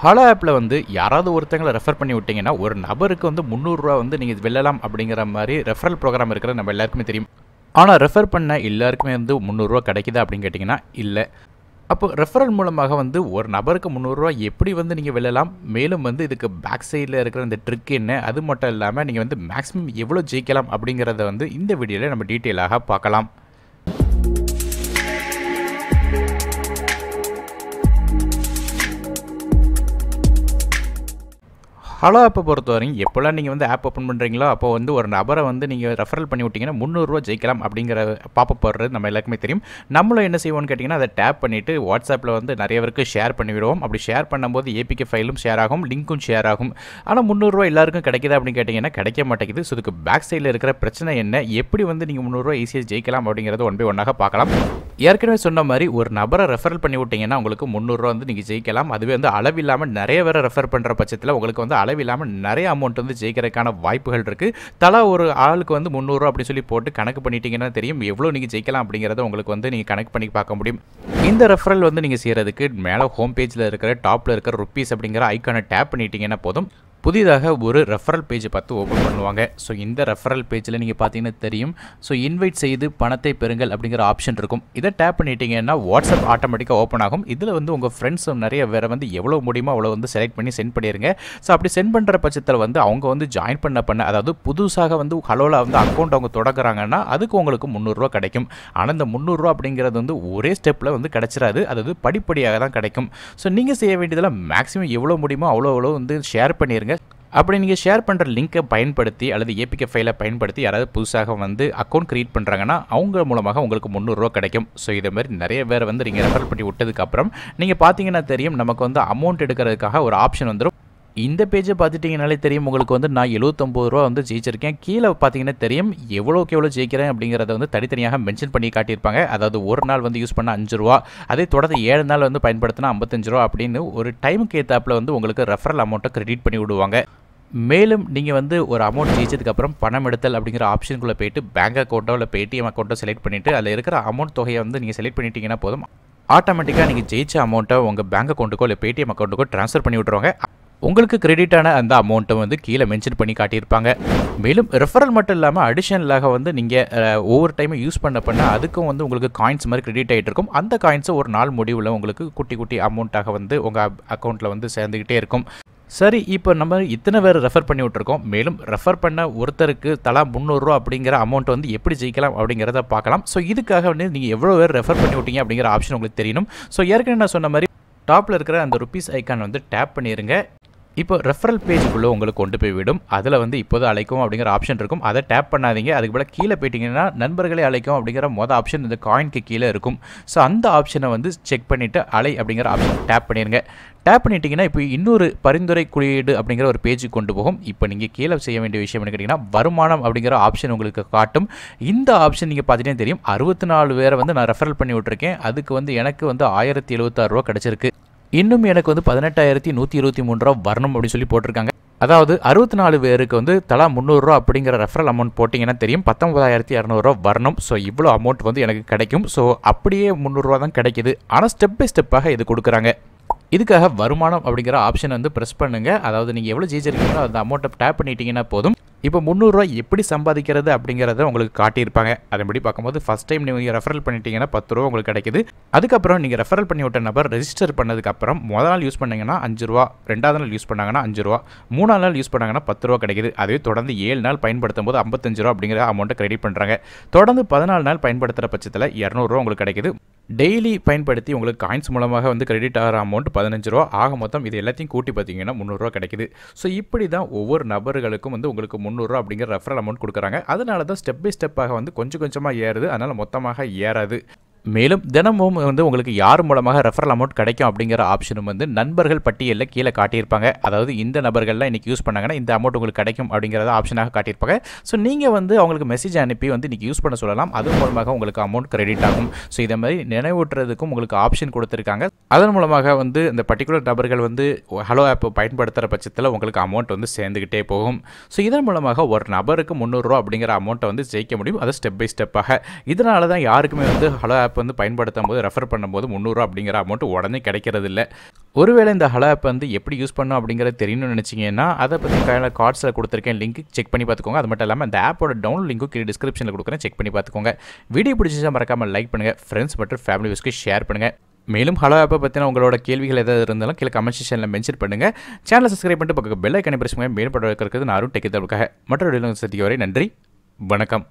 hello ஆப்பில் வந்து யாராவது ஒருத்தங்களை ரெஃபர் பண்ணி விட்டிங்கன்னா ஒரு நபருக்கு வந்து முந்நூறுரூவா வந்து நீங்கள் வெல்லலாம் அப்படிங்கிற மாதிரி ரெஃபரல் ப்ரோக்ராம் இருக்கிற நம்ம எல்லாருக்குமே தெரியும் ஆனால் ரெஃபர் பண்ண எல்லாருக்குமே வந்து முந்நூறுரூவா கிடைக்குதா அப்படின்னு கேட்டிங்கன்னா இல்லை அப்போ ரெஃபரல் மூலமாக வந்து ஒரு நபருக்கு முந்நூறுரூவா எப்படி வந்து நீங்கள் வெல்லலாம் மேலும் வந்து இதுக்கு பேக் சைடில் இருக்கிற இந்த ட்ரிக் என்ன அது மட்டும் இல்லாமல் நீங்கள் வந்து மேக்ஸிமம் எவ்வளோ ஜெயிக்கலாம் அப்படிங்கிறத வந்து இந்த வீடியோவில் நம்ம டீட்டெயிலாக பார்க்கலாம் ஹலோ ஆப்பை பொறுத்த வரைக்கும் எப்போல்லாம் நீங்கள் வந்து ஆப் ஓப்பன் பண்ணுறீங்களோ அப்போ வந்து ஒரு நபரை வந்து நீங்கள் ரெஃபரல் பண்ணி விட்டிங்கன்னா முந்நூறுரூவா ஜெயிக்கலாம் அப்படிங்கிற பாப்ப போடுறது நம்ம எல்லாருக்குமே தெரியும் நம்மளும் என்ன செய்வோம்னு கேட்டிங்கன்னா அதை டேப் பண்ணிவிட்டு வாட்ஸ்அப்பில் வந்து நிறைய பேருக்கு ஷேர் பண்ணிவிடுவோம் அப்படி ஷேர் பண்ணும்போது ஏபிகே ஃபைலும் ஷேர் ஆகும் லிங்க்கும் ஷேர் ஆகும் ஆனால் முந்நூறுரூவா எல்லாருக்கும் கிடைக்கிது அப்படின்னு கேட்டிங்கன்னா கிடைக்க மாட்டேங்குது ஸோ இதுக்கு பேக் சைடில் இருக்கிற பிரச்சனை என்ன எப்படி வந்து நீங்கள் முந்நூறுரூவா ஈஸியாக ஜெயிக்கலாம் அப்படிங்கிறத ஒன் பை ஒன்னாக பார்க்கலாம் ஏற்கனவே சொன்ன மாதிரி ஒரு நபரை ரெஃபரல் பண்ணி விட்டீங்கன்னா உங்களுக்கு முந்நூறுரூவா வந்து நீங்கள் ஜெயிக்கலாம் அதுவே வந்து அளவில்லாமல் நிறைய பேரை ரெஃபர் பண்ணுற பட்சத்தில் உங்களுக்கு வந்து அளவில்லாமல் நிறைய அமௌண்ட் வந்து ஜெயிக்கிறதுக்கான வாய்ப்புகள் இருக்குது தலா ஒரு ஆளுக்கு வந்து முந்நூறுரூவா அப்படின்னு சொல்லி போட்டு கணக்கு பண்ணிட்டீங்கன்னா தெரியும் எவ்வளோ நீங்கள் ஜெயிக்கலாம் அப்படிங்கிறத உங்களுக்கு வந்து நீங்கள் கணக்கு பண்ணி பார்க்க முடியும் இந்த ரெஃபரல் வந்து நீங்கள் செய்கிறதுக்கு மேலே ஹோம் பேஜில் இருக்கிற டாப்பில் இருக்கிற ருப்பீஸ் அப்படிங்கிற ஐக்கானை டேப் பண்ணிட்டீங்கன்னா போதும் புதிதாக ஒரு ரெஃபரல் பேஜை பார்த்து ஓப்பன் பண்ணுவாங்க ஸோ இந்த ரெஃபரல் பேஜில் நீங்கள் பார்த்தீங்கன்னா தெரியும் ஸோ இன்வைட் செய்து பணத்தை பெறுங்கள் அப்படிங்கிற ஆப்ஷன் இருக்கும் இதை டேப் பண்ணிட்டீங்கன்னா வாட்ஸ்அப் ஆட்டோமேட்டிக்காக ஓப்பன் ஆகும் இதில் வந்து உங்கள் ஃப்ரெண்ட்ஸும் நிறைய வேறு வந்து எவ்வளோ முடியுமோ அவ்வளோ வந்து செலக்ட் பண்ணி சென்ட் பண்ணிடுங்க ஸோ அப்படி சென்ட் பண்ணுற பட்சத்தில் வந்து அவங்க வந்து ஜாயின் பண்ண பண்ண அதாவது புதுசாக வந்து ஹலோவில் வந்து அக்கௌண்ட் அவங்க தொடங்குறாங்கன்னா அதுக்கு உங்களுக்கு முந்நூறுரூவா கிடைக்கும் ஆனால் இந்த முந்நூறுரூவா அப்படிங்கிறது வந்து ஒரே ஸ்டெப்பில் வந்து கிடச்சிடாது அதாவது படிப்படியாக தான் கிடைக்கும் ஸோ நீங்கள் செய்ய வேண்டியதில் மேக்ஸிமம் எவ்வளோ முடியுமோ அவ்வளோ அவ்வளோ வந்து ஷேர் பண்ணிடுங்க அப்படி நீங்கள் ஷேர் பண்ணுற லிங்க்கை பயன்படுத்தி அல்லது ஏபிகே ஃபைலை பயன்படுத்தி யாராவது புதுசாக வந்து அக்கௌண்ட் க்ரியேட் பண்ணுறாங்கன்னா அவங்க மூலமாக உங்களுக்கு முந்நூறுரூவா கிடைக்கும் ஸோ இதே மாதிரி நிறைய பேர் வந்து நீங்கள் ரெஃபர் பண்ணி விட்டதுக்கப்புறம் நீங்கள் பார்த்தீங்கன்னா தெரியும் நமக்கு வந்து அமௌண்ட் எடுக்கிறதுக்காக ஒரு ஆப்ஷன் வந்துடும் இந்த பேஜை பார்த்துட்டிங்கனாலே தெரியும் உங்களுக்கு வந்து நான் எழுபத்தொம்பது ரூபா வந்து ஜெயிச்சிருக்கேன் கீழே பார்த்தீங்கன்னா தெரியும் எவ்வளோக்கு எவ்வளோ ஜெயிக்கிறேன் அப்படிங்கிறத வந்து தனித்தனியாக மென்ஷன் பண்ணி காட்டியிருப்பாங்க அதாவது ஒரு நாள் வந்து யூஸ் பண்ண அஞ்சு ரூபா அதே தொடர்ந்து ஏழு நாள் வந்து பயன்படுத்தினா ஐம்பத்தஞ்சு ரூபா அப்படின்னு ஒரு டைமுக்கு ஏற்றாப்பில் வந்து உங்களுக்கு ரெஃபரல் அமௌண்ட்டை கிரெடிட் பண்ணி விடுவாங்க மேலும் நீங்கள் வந்து ஒரு அமௌண்ட் ஜெயிச்சதுக்கப்புறம் பணம் எடுத்தல் அப்படிங்கிற ஆப்ஷனுக்குள்ளே போயிட்டு பேங்க் அக்கௌண்ட்டோ இல்லை பேடிஎம் அக்கௌண்ட்டோ செலக்ட் பண்ணிவிட்டு அதில் இருக்கிற அமௌண்ட் தொகையை வந்து நீங்கள் செலக்ட் பண்ணிட்டீங்கன்னா போதும் ஆட்டோமேட்டிக்காக நீங்கள் ஜெயிச்ச அமௌண்ட்டை உங்கள் பேங்க் அக்கௌண்ட்டுக்கோ இல்லை பேடிஎம் அக்கௌண்ட்டுக்கோ ட்ரான்ஸ்ஃபர் பண்ணி விட்ருவாங்க உங்களுக்கு கிரெடிட்டான அந்த அமௌண்ட்டை வந்து கீழே மென்ஷன் பண்ணி காட்டியிருப்பாங்க மேலும் ரெஃபரல் மட்டும் இல்லாமல் அடிஷனலாக வந்து நீங்கள் ஒவ்வொரு டைமும் யூஸ் பண்ண பண்ண அதுக்கும் வந்து உங்களுக்கு காயின்ஸ் மாதிரி கிரெடிட் ஆகிட்டு இருக்கும் அந்த காயின்ஸை ஒரு நாள் முடிவில் உங்களுக்கு குட்டி குட்டி அமௌண்ட்டாக வந்து உங்கள் அக்கௌண்ட்டில் வந்து சேர்ந்துக்கிட்டே இருக்கும் சரி இப்போ நம்ம இத்தனை பேர் ரெஃபர் பண்ணி விட்டுருக்கோம் மேலும் ரெஃபர் பண்ண ஒருத்தருக்கு தலா முந்நூறுரூவா அப்படிங்கிற அமௌண்ட் வந்து எப்படி ஜெயிக்கலாம் அப்படிங்கிறத பார்க்கலாம் ஸோ இதுக்காக வந்து நீங்கள் எவ்வளோ பேர் ரெஃபர் பண்ணி விட்டீங்க அப்படிங்கிற ஆப்ஷன் உங்களுக்கு தெரியணும் ஸோ ஏற்கனவே நான் சொன்ன மாதிரி டாப்பில் இருக்கிற அந்த ருப்பீஸ் ஐக்கான் வந்து டேப் பண்ணிடுங்க இப்போ ரெஃபரல் பேஜ்குள்ளே உங்களுக்கு கொண்டு போய் விடும் அதில் வந்து இப்போது அழைக்கும் அப்படிங்கிற ஆப்ஷன் இருக்கும் அதை டேப் பண்ணாதீங்க அதுக்கு போல் கீழே போயிட்டீங்கன்னா நண்பர்களை அழைக்கும் அப்படிங்கிற மொதல் ஆப்ஷன் இந்த காயின்க்கு கீழே இருக்கும் ஸோ அந்த ஆப்ஷனை வந்து செக் பண்ணிவிட்டு அலை அப்படிங்கிற ஆப்ஷன் டேப் பண்ணிடுங்க டேப் பண்ணிட்டீங்கன்னா இப்போ இன்னொரு பரிந்துரை குறியீடு அப்படிங்கிற ஒரு பேஜுக்கு கொண்டு போகும் இப்போ நீங்கள் கீழே செய்ய வேண்டிய விஷயம் கேட்டிங்கன்னா வருமானம் அப்படிங்கிற ஆப்ஷன் உங்களுக்கு காட்டும் இந்த ஆப்ஷன் நீங்கள் பார்த்துட்டே தெரியும் அறுபத்தி நாலு பேரை வந்து நான் ரெஃபரல் பண்ணி விட்டுருக்கேன் அதுக்கு வந்து எனக்கு வந்து ஆயிரத்தி எழுபத்தாறு ரூபா கிடச்சிருக்கு இன்னும் எனக்கு வந்து பதினெட்டாயிரத்தி நூற்றி இருபத்தி மூணு ரூபா வரணும் அப்படின்னு சொல்லி போட்டிருக்காங்க அதாவது அறுபத்தி நாலு பேருக்கு வந்து தலா முந்நூறுரூவா அப்படிங்கிற ரெஃபரல் அமௌண்ட் போட்டிங்கன்னா தெரியும் பத்தொம்பதாயிரத்தி இரநூறுவா வரணும் ஸோ இவ்வளோ அமௌண்ட் வந்து எனக்கு கிடைக்கும் ஸோ அப்படியே முந்நூறுரூவா தான் கிடைக்கிது ஆனால் ஸ்டெப் பை ஸ்டெப்பாக இது கொடுக்குறாங்க இதுக்காக வருமானம் அப்படிங்கிற ஆப்ஷன் வந்து ப்ரெஸ் பண்ணுங்கள் அதாவது நீங்கள் எவ்வளோ இருக்கீங்களோ அந்த அமௌண்ட்டை டேப் பண்ணிட்டீங்கன்னா போதும் இப்போ முந்நூறுரூவா எப்படி சம்பாதிக்கிறது அப்படிங்கிறத உங்களுக்கு காட்டியிருப்பாங்க அதன்படி பார்க்கும்போது ஃபஸ்ட் டைம் நீங்கள் ரெஃபரல் பண்ணிட்டீங்கன்னா பத்து ரூபா உங்களுக்கு கிடைக்குது அதுக்கப்புறம் நீங்கள் ரெஃபரல் பண்ணி விட்ட நபர் ரெஜிஸ்டர் பண்ணதுக்கப்புறம் முதல் நாள் யூஸ் பண்ணிங்கன்னா அஞ்சு ரூபா ரெண்டாவது நாள் யூஸ் பண்ணாங்கன்னா அஞ்சு ரூபா மூணாவது நாள் யூஸ் பண்ணாங்கன்னா பத்து ரூபா கிடைக்குது அதே தொடர்ந்து ஏழு நாள் பயன்படுத்தும் போது ஐம்பத்தஞ்சு ரூபா அப்படிங்கிற அமௌண்ட்டை கிரெடிட் பண்ணுறாங்க தொடர்ந்து பதினாலு நாள் பயன்படுத்துகிற பட்சத்தில் இரநூறுவா உங்களுக்கு கிடைக்குது டெய்லி பயன்படுத்தி உங்களுக்கு காயின்ஸ் மூலமாக வந்து கிரெடிட் ஆகிற அமௌண்ட் பதினஞ்சு ரூபா ஆக மொத்தம் இது எல்லாத்தையும் கூட்டி பார்த்தீங்கன்னா முந்நூறுரூவா கிடைக்குது ஸோ இப்படி தான் ஒவ்வொரு நபர்களுக்கும் வந்து உங்களுக்கு முந்நூறுரூவா அப்படிங்கிற ரெஃபரல் அமௌண்ட் கொடுக்குறாங்க அதனால தான் ஸ்டெப் பை ஸ்டெப்பாக வந்து கொஞ்சம் கொஞ்சமாக ஏறுது அதனால் மொத்தமாக ஏறாது மேலும் தினமும் வந்து உங்களுக்கு யார் மூலமாக ரெஃபரல் அமௌண்ட் கிடைக்கும் அப்படிங்கிற ஆப்ஷனும் வந்து நண்பர்கள் பட்டியலில் கீழே காட்டியிருப்பாங்க அதாவது இந்த நபர்கள்லாம் இன்றைக்கி யூஸ் பண்ணாங்கன்னா இந்த அமௌண்ட் உங்களுக்கு கிடைக்கும் அப்படிங்கிறத ஆப்ஷனாக காட்டியிருப்பாங்க ஸோ நீங்கள் வந்து அவங்களுக்கு மெசேஜ் அனுப்பி வந்து இன்றைக்கி யூஸ் பண்ண சொல்லலாம் அது மூலமாக உங்களுக்கு அமௌண்ட் கிரெடிட் ஆகும் ஸோ இதை மாதிரி நினைவூட்டுறதுக்கும் உங்களுக்கு ஆப்ஷன் கொடுத்துருக்காங்க அதன் மூலமாக வந்து இந்த பர்டிகுலர் நபர்கள் வந்து ஹலோ ஆப் பயன்படுத்துகிற பட்சத்தில் உங்களுக்கு அமௌண்ட் வந்து சேர்ந்துக்கிட்டே போகும் ஸோ இதன் மூலமாக ஒரு நபருக்கு முந்நூறுரூவா அப்படிங்கிற அமௌண்ட்டை வந்து ஜெயிக்க முடியும் அதை ஸ்டெப் பை ஸ்டெப்பாக இதனால தான் யாருக்குமே வந்து ஹலோ ஆப் ஆப் வந்து பயன்படுத்தும் போது ரெஃபர் பண்ணும்போது முந்நூறுரூவா அப்படிங்கிற அமௌண்ட் உடனே கிடைக்கிறது இல்லை ஒருவேளை இந்த ஹலோ ஆப் வந்து எப்படி யூஸ் பண்ணும் அப்படிங்கிறத தெரியணும்னு நினச்சிங்கன்னா அதை பற்றி கார்ட்ஸில் கொடுத்துருக்கேன் லிங்க் செக் பண்ணி பார்த்துக்கோங்க அது மட்டும் இல்லாமல் அந்த ஆப்போட டவுன் லிங்க்கு கீழே டிஸ்கிரிப்ஷனில் கொடுக்குறேன் செக் பண்ணி பார்த்துக்கோங்க வீடியோ பிடிச்சா மறக்காமல் லைக் பண்ணுங்கள் ஃப்ரெண்ட்ஸ் மற்றும் ஃபேமிலி விஸ்க்கு ஷேர் பண்ணுங்கள் மேலும் ஹலோ ஆப்பை பற்றின உங்களோட கேள்விகள் ஏதாவது இருந்தாலும் கீழே கமெண்ட் செக்ஷனில் மென்ஷன் பண்ணுங்கள் சேனலை சப்ஸ்கிரைப் பண்ணிட்டு பக்கம் பெல்லை கணிப்பிடிச்சுங்க பிரஸ் இருக்கிறது நான் அருண் டெக்கி தவிர்க்காக மற்றொரு சந்திக்க வரை நன்றி வணக்கம்